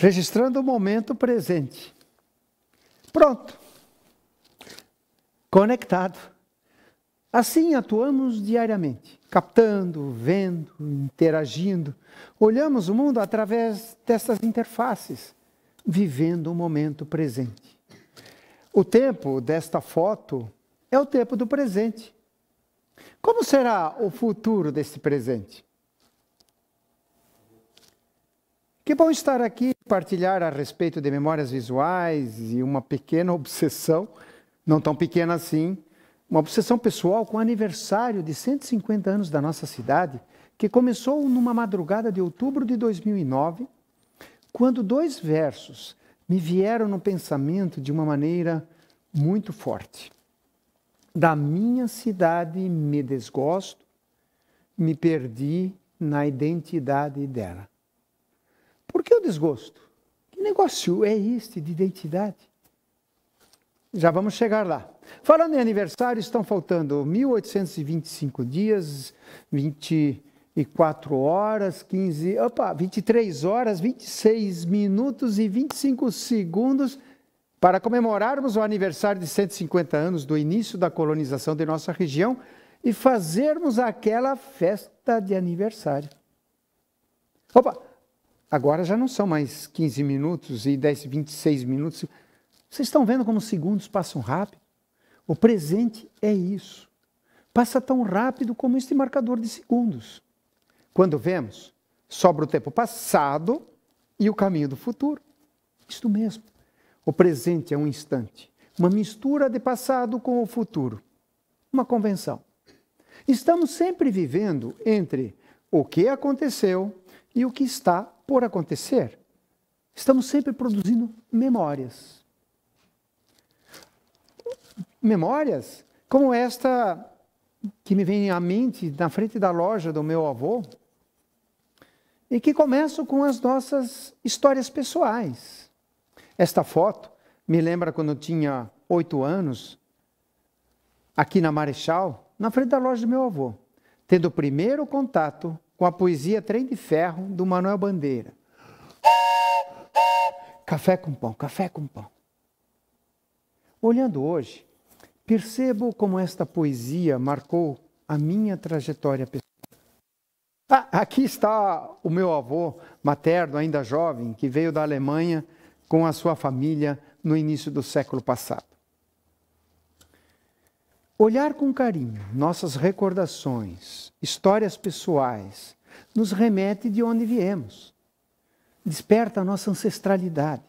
registrando o momento presente. Pronto. Conectado. Assim atuamos diariamente, captando, vendo, interagindo. Olhamos o mundo através dessas interfaces, vivendo o momento presente. O tempo desta foto é o tempo do presente. Como será o futuro desse presente? Que bom estar aqui partilhar a respeito de memórias visuais e uma pequena obsessão, não tão pequena assim, uma obsessão pessoal com o aniversário de 150 anos da nossa cidade, que começou numa madrugada de outubro de 2009, quando dois versos me vieram no pensamento de uma maneira muito forte. Da minha cidade me desgosto, me perdi na identidade dela seu desgosto. Que negócio é este de identidade? Já vamos chegar lá. Falando em aniversário, estão faltando 1825 dias, 24 horas, 15, opa, 23 horas, 26 minutos e 25 segundos para comemorarmos o aniversário de 150 anos do início da colonização de nossa região e fazermos aquela festa de aniversário. Opa, Agora já não são mais 15 minutos e 10, 26 minutos. Vocês estão vendo como os segundos passam rápido? O presente é isso. Passa tão rápido como este marcador de segundos. Quando vemos, sobra o tempo passado e o caminho do futuro. Isto mesmo. O presente é um instante, uma mistura de passado com o futuro. Uma convenção. Estamos sempre vivendo entre o que aconteceu e o que está por acontecer, estamos sempre produzindo memórias. Memórias como esta que me vem à mente na frente da loja do meu avô e que começam com as nossas histórias pessoais. Esta foto me lembra quando eu tinha oito anos, aqui na Marechal, na frente da loja do meu avô, tendo o primeiro contato com a poesia Trem de Ferro, do Manuel Bandeira. Café com pão, café com pão. Olhando hoje, percebo como esta poesia marcou a minha trajetória pessoal. Ah, aqui está o meu avô materno, ainda jovem, que veio da Alemanha com a sua família no início do século passado. Olhar com carinho nossas recordações, histórias pessoais, nos remete de onde viemos, desperta a nossa ancestralidade.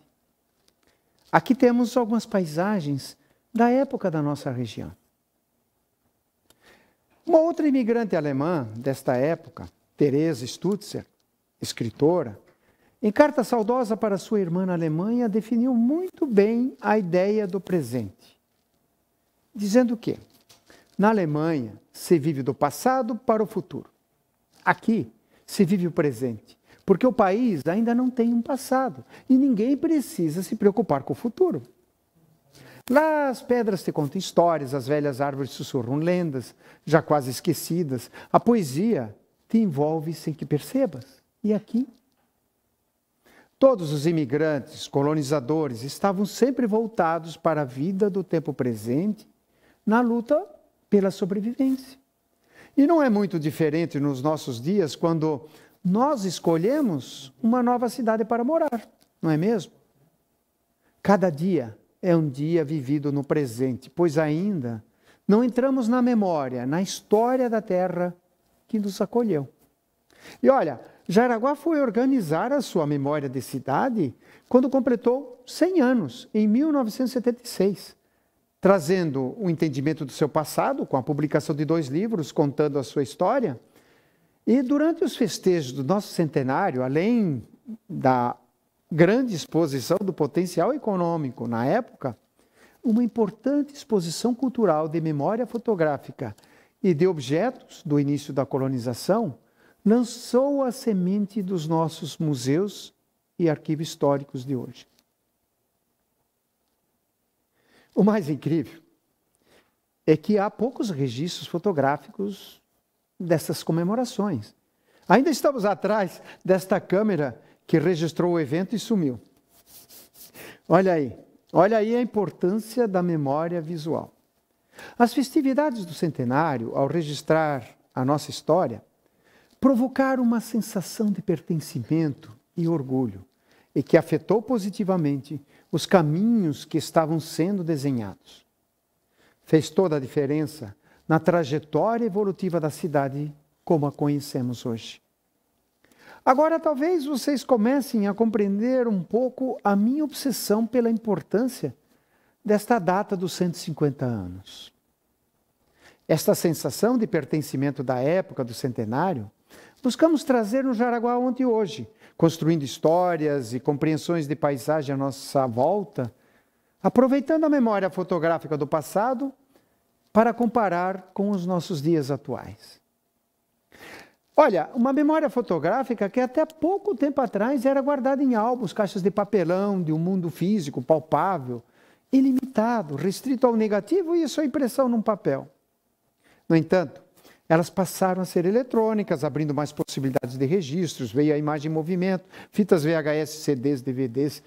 Aqui temos algumas paisagens da época da nossa região. Uma outra imigrante alemã desta época, Teresa Stutzer, escritora, em carta saudosa para sua irmã na Alemanha, definiu muito bem a ideia do presente, dizendo o quê? Na Alemanha, se vive do passado para o futuro. Aqui, se vive o presente. Porque o país ainda não tem um passado e ninguém precisa se preocupar com o futuro. Lá as pedras te contam histórias, as velhas árvores sussurram lendas, já quase esquecidas. A poesia te envolve sem que percebas. E aqui? Todos os imigrantes, colonizadores, estavam sempre voltados para a vida do tempo presente, na luta pela sobrevivência. E não é muito diferente nos nossos dias quando nós escolhemos uma nova cidade para morar, não é mesmo? Cada dia é um dia vivido no presente, pois ainda não entramos na memória, na história da terra que nos acolheu. E olha, Jaraguá foi organizar a sua memória de cidade quando completou 100 anos, em 1976 trazendo o entendimento do seu passado, com a publicação de dois livros contando a sua história. E durante os festejos do nosso centenário, além da grande exposição do potencial econômico na época, uma importante exposição cultural de memória fotográfica e de objetos do início da colonização lançou a semente dos nossos museus e arquivos históricos de hoje. O mais incrível é que há poucos registros fotográficos dessas comemorações. Ainda estamos atrás desta câmera que registrou o evento e sumiu. Olha aí, olha aí a importância da memória visual. As festividades do centenário, ao registrar a nossa história, provocaram uma sensação de pertencimento e orgulho, e que afetou positivamente os caminhos que estavam sendo desenhados. Fez toda a diferença na trajetória evolutiva da cidade como a conhecemos hoje. Agora, talvez vocês comecem a compreender um pouco a minha obsessão pela importância desta data dos 150 anos. Esta sensação de pertencimento da época do centenário Buscamos trazer no Jaraguá ontem e hoje, construindo histórias e compreensões de paisagem à nossa volta, aproveitando a memória fotográfica do passado para comparar com os nossos dias atuais. Olha, uma memória fotográfica que até pouco tempo atrás era guardada em álbuns, caixas de papelão, de um mundo físico, palpável, ilimitado, restrito ao negativo e sua impressão num papel. No entanto, elas passaram a ser eletrônicas, abrindo mais possibilidades de registros, veio a imagem em movimento, fitas VHS, CDs, DVDs,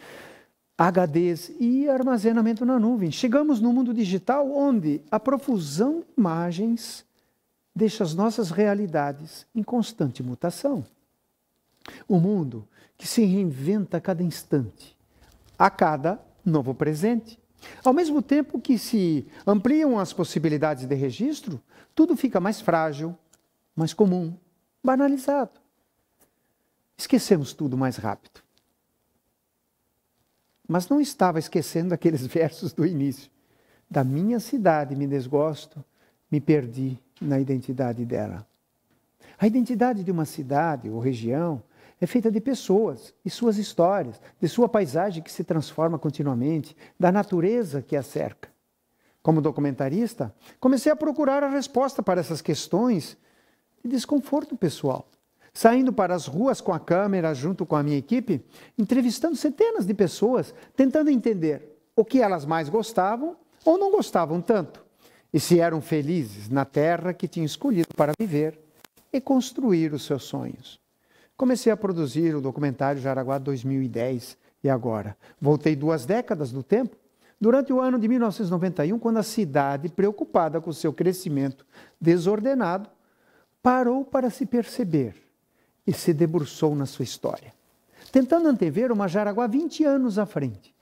HDs e armazenamento na nuvem. Chegamos no mundo digital onde a profusão de imagens deixa as nossas realidades em constante mutação. O um mundo que se reinventa a cada instante, a cada novo presente. Ao mesmo tempo que se ampliam as possibilidades de registro, tudo fica mais frágil, mais comum, banalizado. Esquecemos tudo mais rápido. Mas não estava esquecendo aqueles versos do início. Da minha cidade me desgosto, me perdi na identidade dela. A identidade de uma cidade ou região é feita de pessoas e suas histórias, de sua paisagem que se transforma continuamente, da natureza que a cerca. Como documentarista, comecei a procurar a resposta para essas questões de desconforto pessoal, saindo para as ruas com a câmera junto com a minha equipe, entrevistando centenas de pessoas, tentando entender o que elas mais gostavam ou não gostavam tanto, e se eram felizes na terra que tinham escolhido para viver e construir os seus sonhos. Comecei a produzir o documentário Jaraguá 2010 e agora. Voltei duas décadas do tempo durante o ano de 1991, quando a cidade, preocupada com seu crescimento desordenado, parou para se perceber e se debruçou na sua história, tentando antever uma Jaraguá 20 anos à frente.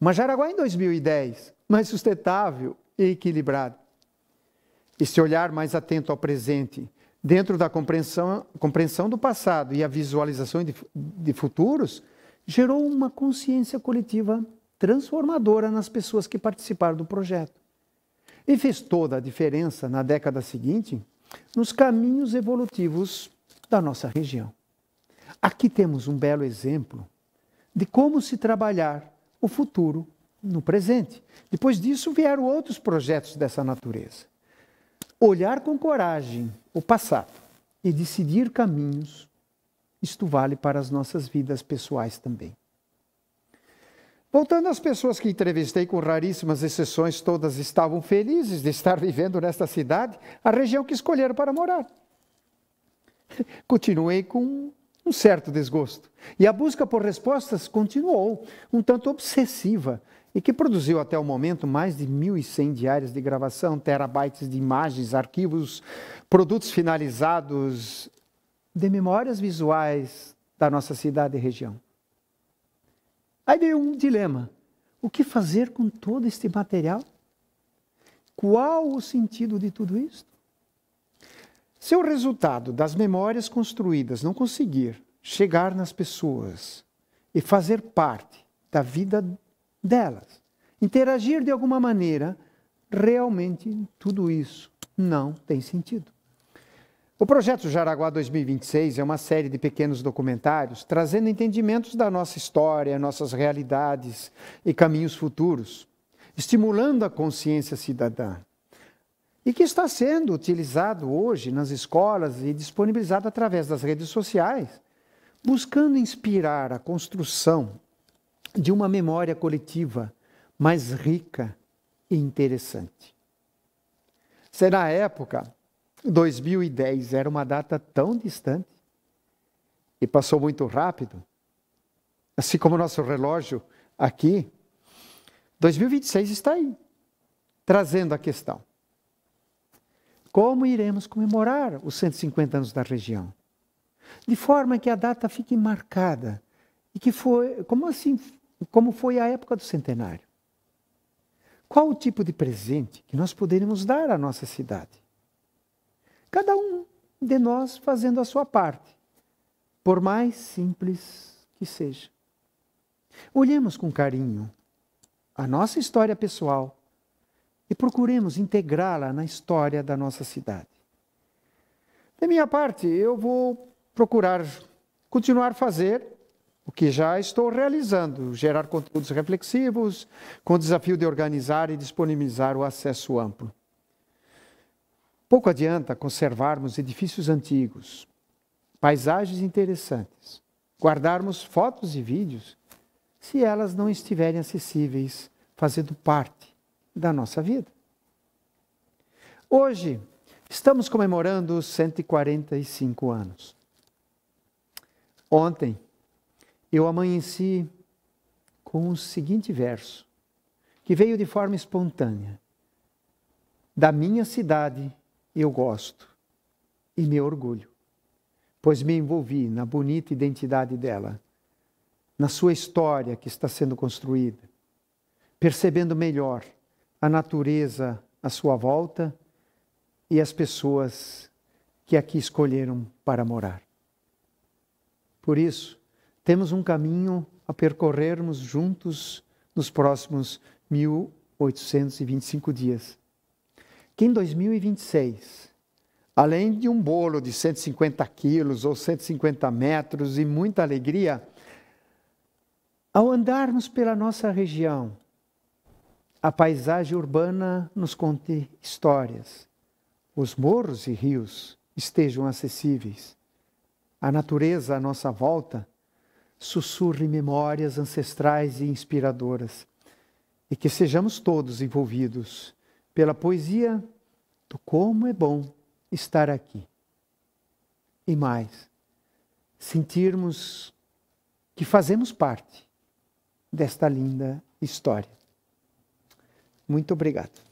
Uma Jaraguá em 2010, mais sustentável e equilibrada. Esse olhar mais atento ao presente dentro da compreensão, compreensão do passado e a visualização de, de futuros, gerou uma consciência coletiva transformadora nas pessoas que participaram do projeto. E fez toda a diferença na década seguinte nos caminhos evolutivos da nossa região. Aqui temos um belo exemplo de como se trabalhar o futuro no presente. Depois disso vieram outros projetos dessa natureza olhar com coragem o passado e decidir caminhos, isto vale para as nossas vidas pessoais também. Voltando às pessoas que entrevistei, com raríssimas exceções, todas estavam felizes de estar vivendo nesta cidade, a região que escolheram para morar. Continuei com um certo desgosto. E a busca por respostas continuou, um tanto obsessiva, e que produziu até o momento mais de 1.100 diárias de gravação, terabytes de imagens, arquivos, produtos finalizados de memórias visuais da nossa cidade e região. Aí veio um dilema: o que fazer com todo este material? Qual o sentido de tudo isso? Se o resultado das memórias construídas não conseguir chegar nas pessoas e fazer parte da vida delas. Interagir de alguma maneira, realmente tudo isso não tem sentido. O projeto Jaraguá 2026 é uma série de pequenos documentários trazendo entendimentos da nossa história, nossas realidades e caminhos futuros, estimulando a consciência cidadã. E que está sendo utilizado hoje nas escolas e disponibilizado através das redes sociais, buscando inspirar a construção de uma memória coletiva mais rica e interessante. Será a época 2010 era uma data tão distante e passou muito rápido. Assim como o nosso relógio aqui, 2026 está aí, trazendo a questão. Como iremos comemorar os 150 anos da região? De forma que a data fique marcada e que foi, como assim como foi a época do centenário. Qual o tipo de presente que nós poderíamos dar à nossa cidade? Cada um de nós fazendo a sua parte, por mais simples que seja. Olhemos com carinho a nossa história pessoal e procuremos integrá-la na história da nossa cidade. Da minha parte, eu vou procurar continuar fazer o que já estou realizando, gerar conteúdos reflexivos, com o desafio de organizar e disponibilizar o acesso amplo. Pouco adianta conservarmos edifícios antigos, paisagens interessantes, guardarmos fotos e vídeos, se elas não estiverem acessíveis, fazendo parte da nossa vida. Hoje, estamos comemorando os 145 anos. Ontem, eu amanheci com o seguinte verso, que veio de forma espontânea: Da minha cidade eu gosto e me orgulho, pois me envolvi na bonita identidade dela, na sua história que está sendo construída, percebendo melhor a natureza à sua volta e as pessoas que aqui escolheram para morar. Por isso, temos um caminho a percorrermos juntos nos próximos 1825 dias. Que em 2026, além de um bolo de 150 quilos ou 150 metros e muita alegria, ao andarmos pela nossa região, a paisagem urbana nos conte histórias. Os morros e rios estejam acessíveis. A natureza à nossa volta sussurre memórias ancestrais e inspiradoras, e que sejamos todos envolvidos pela poesia do como é bom estar aqui. E mais, sentirmos que fazemos parte desta linda história. Muito obrigado.